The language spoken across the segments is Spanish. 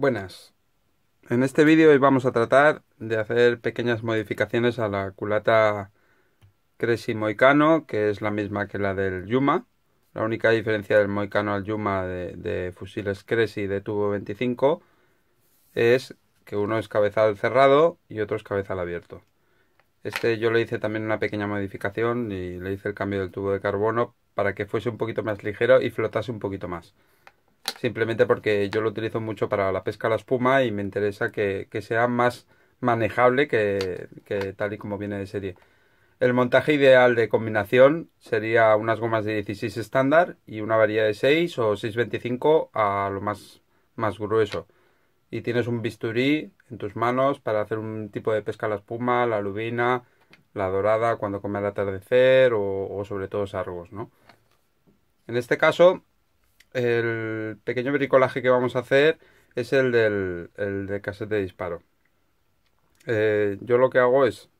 Buenas. En este vídeo hoy vamos a tratar de hacer pequeñas modificaciones a la culata Cresi Moicano, que es la misma que la del Yuma. La única diferencia del Moicano al Yuma de, fusiles Cresi de tubo 25 es que uno es cabezal cerrado y otro es cabezal abierto. Este yo le hice también una pequeña modificación y le hice el cambio del tubo de carbono para que fuese un poquito más ligero y flotase un poquito más simplemente porque yo lo utilizo mucho para la pesca a la espuma y me interesa que, sea más manejable que, tal y como viene de serie. El montaje ideal de combinación sería unas gomas de 16 estándar y una varilla de 6 o 6.25 a lo más, más grueso. Y tienes un bisturí en tus manos para hacer un tipo de pesca a la espuma, la lubina, la dorada cuando come al atardecer o, sobre todo sargos, ¿no? En este caso, el pequeño bricolaje que vamos a hacer es el del de cassette de disparo. Eh, yo lo que hago es,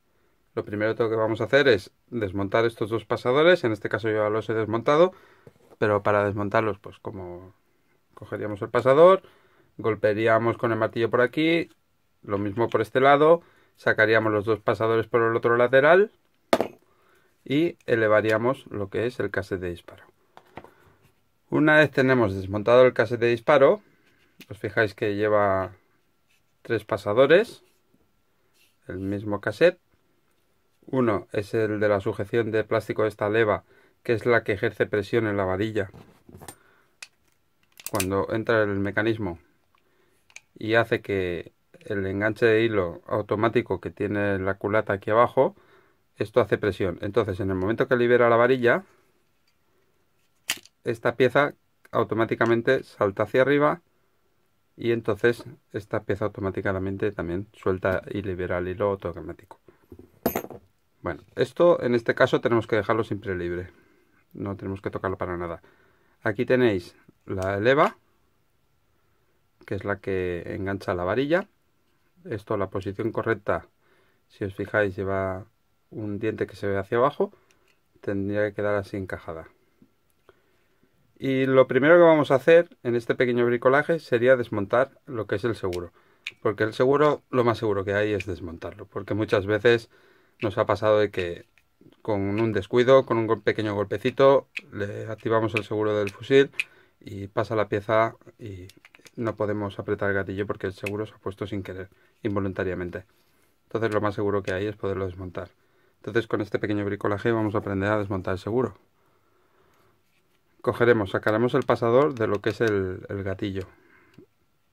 lo primero que vamos a hacer es desmontar estos dos pasadores, en este caso yo los he desmontado, pero para desmontarlos, pues como cogeríamos el pasador, golpearíamos con el martillo por aquí, lo mismo por este lado, sacaríamos los dos pasadores por el otro lateral y elevaríamos lo que es el casete de disparo. Una vez tenemos desmontado el cassette de disparo, os fijáis que lleva tres pasadores, el mismo cassette. Uno es el de la sujeción de plástico de esta leva, que es la que ejerce presión en la varilla cuando entra el mecanismo y hace que el enganche de hilo automático que tiene la culata aquí abajo, esto hace presión. Entonces, en el momento que libera la varilla, esta pieza automáticamente salta hacia arriba y entonces esta pieza automáticamente también suelta y libera el hilo automático. Bueno, esto en este caso tenemos que dejarlo siempre libre. No tenemos que tocarlo para nada. Aquí tenéis la eleva, que es la que engancha la varilla. Esto, la posición correcta, si os fijáis, lleva un diente que se ve hacia abajo. Tendría que quedar así encajada. Y lo primero que vamos a hacer en este pequeño bricolaje sería desmontar lo que es el seguro. Porque el seguro, lo más seguro que hay es desmontarlo. Porque muchas veces nos ha pasado de que con un descuido, con un pequeño golpecito, le activamos el seguro del fusil y pasa la pieza y no podemos apretar el gatillo porque el seguro se ha puesto sin querer, involuntariamente. Entonces lo más seguro que hay es poderlo desmontar. Entonces con este pequeño bricolaje vamos a aprender a desmontar el seguro cogeremos, sacaremos el pasador de lo que es el, gatillo.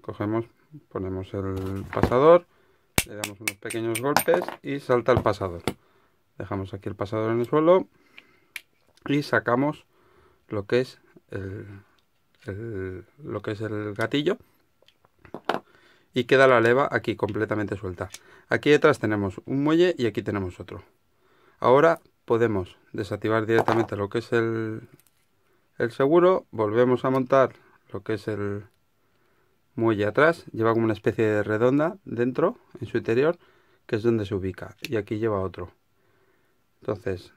Cogemos, ponemos el pasador, le damos unos pequeños golpes y salta el pasador. Dejamos aquí el pasador en el suelo y sacamos lo que es lo que es el gatillo y queda la leva aquí completamente suelta. Aquí detrás tenemos un muelle y aquí tenemos otro. Ahora podemos desactivar directamente lo que es el, el seguro, volvemos a montar lo que es el muelle atrás, lleva como una especie de redonda dentro, en su interior, que es donde se ubica, y aquí lleva otro. Entonces,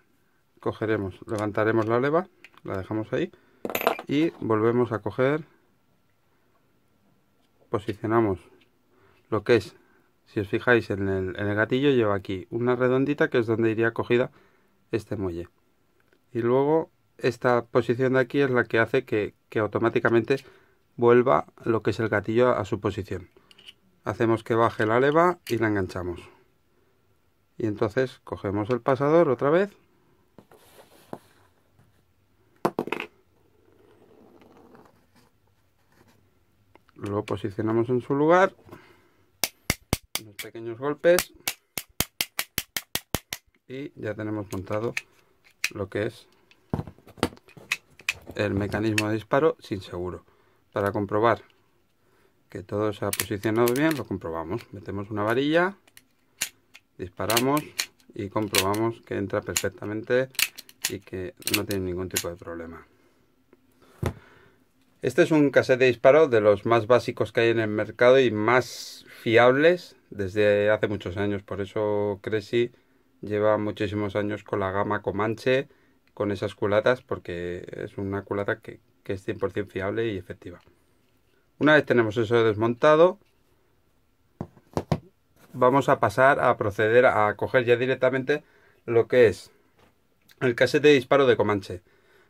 cogeremos, levantaremos la leva, la dejamos ahí, y volvemos a coger, posicionamos lo que es, si os fijáis en el, en el gatillo, lleva aquí una redondita que es donde iría cogida este muelle. Y luego esta posición de aquí es la que hace que, automáticamente vuelva lo que es el gatillo a, su posición. Hacemos que baje la leva y la enganchamos. Y entonces cogemos el pasador otra vez. Lo posicionamos en su lugar. Unos pequeños golpes. Y ya tenemos montado lo que es el mecanismo de disparo sin seguro. Para comprobar que todo se ha posicionado bien, lo comprobamos. Metemos una varilla, disparamos y comprobamos que entra perfectamente y que no tiene ningún tipo de problema. Este es un cassette de disparo de los más básicos que hay en el mercado y más fiables desde hace muchos años. Por eso Cresi lleva muchísimos años con la gama Comanche con esas culatas porque es una culata que, es 100% fiable y efectiva. Una vez tenemos eso desmontado, vamos a pasar a proceder a coger ya directamente lo que es el casete de disparo de Comanche.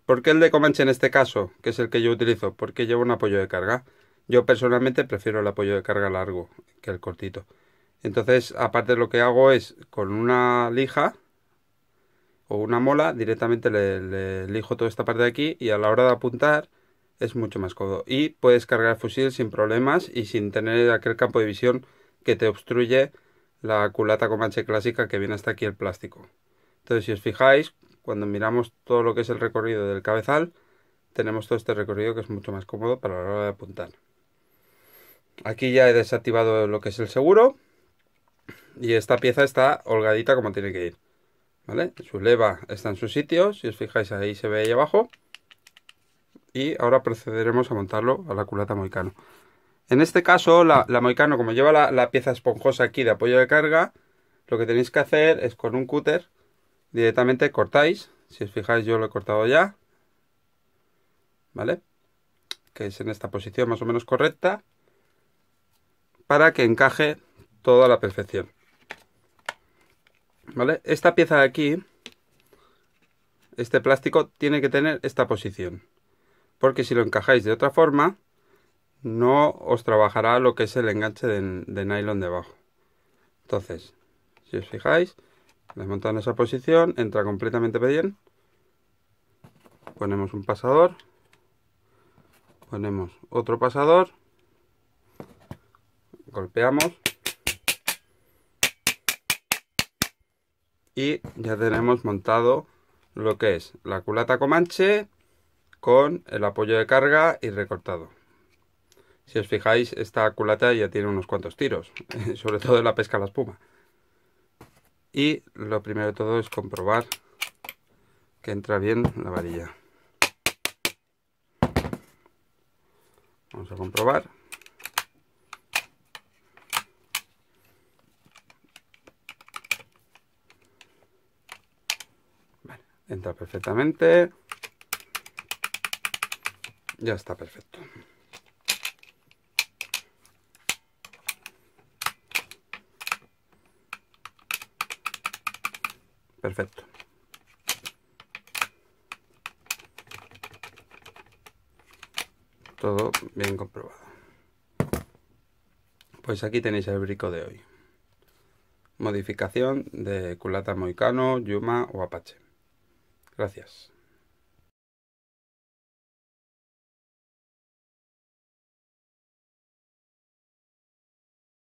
¿Por qué el de Comanche en este caso, que es el que yo utilizo? Porque lleva un apoyo de carga. Yo personalmente prefiero el apoyo de carga largo que el cortito. Entonces, aparte lo que hago es con una lija o una mola, directamente le, le, elijo toda esta parte de aquí y a la hora de apuntar es mucho más cómodo. Y puedes cargar fusil sin problemas y sin tener aquel campo de visión que te obstruye la culata con Comanche clásica que viene hasta aquí el plástico. Entonces, si os fijáis, cuando miramos todo lo que es el recorrido del cabezal, tenemos todo este recorrido que es mucho más cómodo para la hora de apuntar. Aquí ya he desactivado lo que es el seguro y esta pieza está holgadita como tiene que ir. Su leva está en su sitio, si os fijáis ahí se ve ahí abajo. Y ahora procederemos a montarlo a la culata Moicano. En este caso, la, Moicano, como lleva la, la, pieza esponjosa aquí de apoyo de carga, lo que tenéis que hacer es con un cúter directamente cortáis. Si os fijáis, yo lo he cortado ya. ¿Vale? Que es en esta posición más o menos correcta. Para que encaje toda la perfección. Esta pieza de aquí, este plástico, tiene que tener esta posición. Porque si lo encajáis de otra forma, no os trabajará lo que es el enganche de, de nylon debajo. Entonces, si os fijáis, desmontando esa posición, entra completamente bien. Ponemos un pasador. Ponemos otro pasador. Golpeamos. y ya tenemos montado lo que es la culata Comanche con el apoyo de carga y recortado. Si os fijáis, esta culata ya tiene unos cuantos tiros, sobre todo en la pesca a la espuma. Y lo primero de todo es comprobar que entra bien la varilla. Vamos a comprobar. Entra perfectamente. Ya está perfecto. Perfecto. Todo bien comprobado. Pues aquí tenéis el brico de hoy. Modificación de culata moicano, yuma o apache. Gracias.